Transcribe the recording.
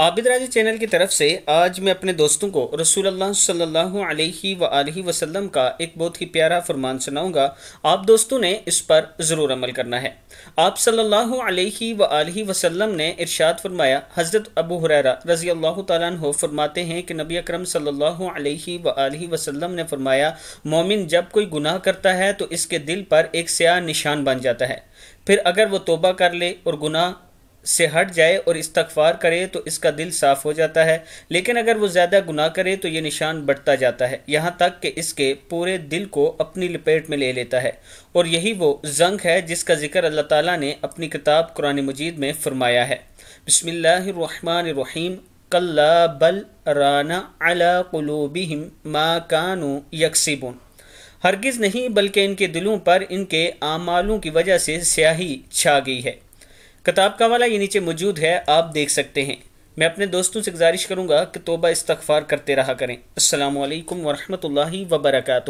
आबिद राजा channel की तरफ से आज मैं अपने दोस्तों को रसूल सल्लल्लाहु वसल्लम का एक बहुत ही प्यारा फरमान सुनाऊंगा आप दोस्तों ने इस पर ज़रूर अमल करना है आप सल्लल्लाहु अलैहि वसल्लम ने इरशाद फरमाया हज़रत अबू हुरैरा रज़ी अल्लाह तु फरमाते हैं कि नबी अकरम सल्लल्लाहु अलैहि वसल्लम ने फरमाया मोमिन जब कोई गुनाह करता है तो इसके दिल पर एक स्याह निशान बन जाता है फिर अगर वो तोबा कर ले और गुनाह से हट जाए और इस्तफार करे तो इसका दिल साफ़ हो जाता है लेकिन अगर वो ज़्यादा गुनाह करे तो ये निशान बढ़ता जाता है यहाँ तक कि इसके पूरे दिल को अपनी लपेट में ले लेता है और यही वो जंग है जिसका जिक्र अल्लाह ताला ने अपनी किताब कुरान मजीद में फरमाया है बसमीम कल्ला बल राना अला कलूबिम मा कानू यकसिबुन हरगिज़ नहीं बल्कि इनके दिलों पर इनके आमालों की वजह से स्याही छा गई है किताब का वाला ये नीचे मौजूद है आप देख सकते हैं मैं अपने दोस्तों से गुजारिश करूँगा कि तोबा इस्तफ़ार करते रहा करें अल्लाम वरहमल वर्का